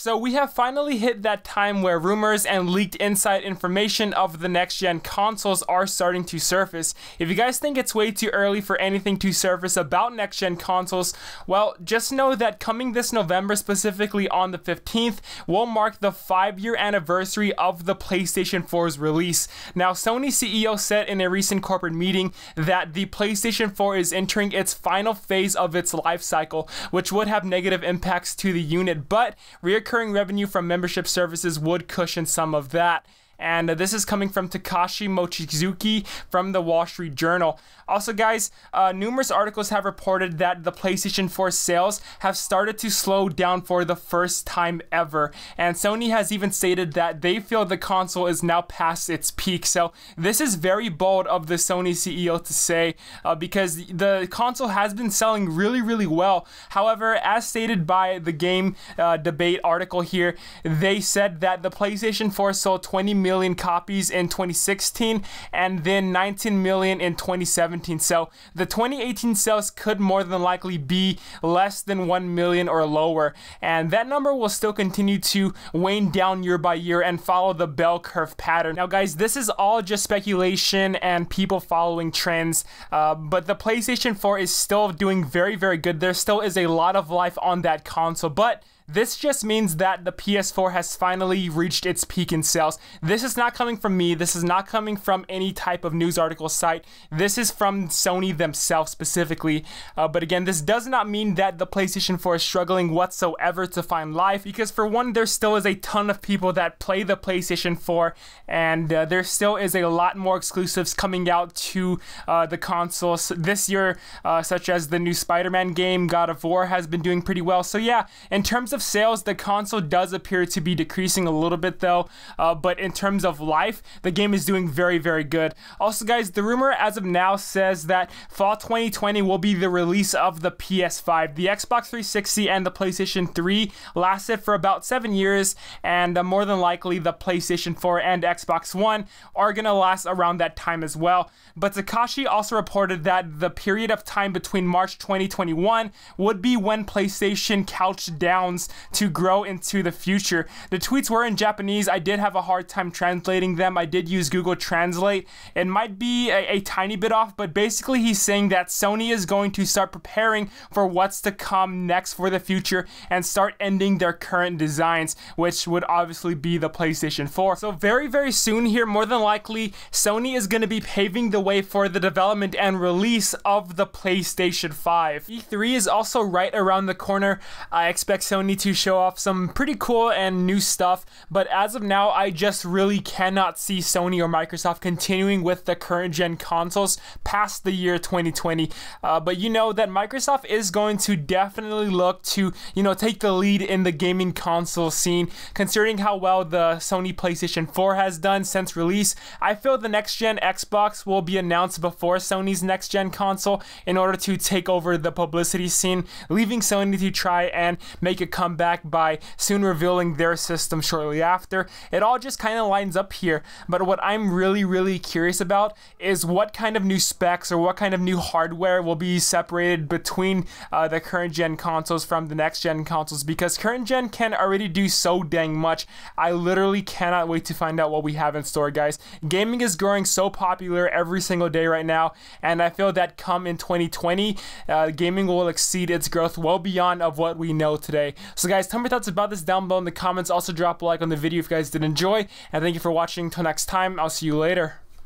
So we have finally hit that time where rumors and leaked inside information of the next gen consoles are starting to surface. If you guys think it's way too early for anything to surface about next gen consoles, well, just know that coming this November, specifically on the 15th, will mark the five year anniversary of the PlayStation 4's release. Now, Sony CEO said in a recent corporate meeting that the PlayStation 4 is entering its final phase of its life cycle, which would have negative impacts to the unit, but rear recurring revenue from membership services would cushion some of that and uh, this is coming from Takashi Mochizuki from the Wall Street Journal. Also, guys, uh, numerous articles have reported that the PlayStation 4 sales have started to slow down for the first time ever, and Sony has even stated that they feel the console is now past its peak. So this is very bold of the Sony CEO to say uh, because the console has been selling really, really well. However, as stated by the game uh, debate article here, they said that the PlayStation 4 sold 20 million million copies in 2016 and then 19 million in 2017. So the 2018 sales could more than likely be less than 1 million or lower. And that number will still continue to wane down year by year and follow the bell curve pattern. Now, guys, this is all just speculation and people following trends, uh, but the PlayStation 4 is still doing very, very good. There still is a lot of life on that console, but this just means that the PS4 has finally reached its peak in sales. This is not coming from me. This is not coming from any type of news article site. This is from Sony themselves specifically. Uh, but again, this does not mean that the PlayStation 4 is struggling whatsoever to find life because, for one, there still is a ton of people that play the PlayStation 4, and uh, there still is a lot more exclusives coming out to uh, the consoles this year, uh, such as the new Spider Man game, God of War has been doing pretty well. So, yeah, in terms of of sales, the console does appear to be decreasing a little bit though, uh, but in terms of life, the game is doing very, very good. Also guys, the rumor as of now says that fall 2020 will be the release of the PS5. The Xbox 360 and the PlayStation 3 lasted for about seven years, and uh, more than likely the PlayStation 4 and Xbox One are gonna last around that time as well. But Takashi also reported that the period of time between March 2021 would be when PlayStation couch downs to grow into the future. The tweets were in Japanese. I did have a hard time translating them. I did use Google Translate. It might be a, a tiny bit off, but basically he's saying that Sony is going to start preparing for what's to come next for the future and start ending their current designs, which would obviously be the PlayStation 4. So very, very soon here, more than likely, Sony is going to be paving the way for the development and release of the PlayStation 5. E3 is also right around the corner. I expect Sony me to show off some pretty cool and new stuff, but as of now, I just really cannot see Sony or Microsoft continuing with the current gen consoles past the year 2020. Uh, but you know that Microsoft is going to definitely look to, you know, take the lead in the gaming console scene, considering how well the Sony PlayStation 4 has done since release. I feel the next gen Xbox will be announced before Sony's next gen console in order to take over the publicity scene, leaving Sony to try and make a come back by, soon revealing their system shortly after. It all just kind of lines up here, but what I'm really, really curious about is what kind of new specs or what kind of new hardware will be separated between uh, the current gen consoles from the next gen consoles because current gen can already do so dang much. I literally cannot wait to find out what we have in store, guys. Gaming is growing so popular every single day right now, and I feel that come in 2020, uh, gaming will exceed its growth well beyond of what we know today. So guys, tell me your thoughts about this down below in the comments. Also drop a like on the video if you guys did enjoy. And thank you for watching. Till next time, I'll see you later.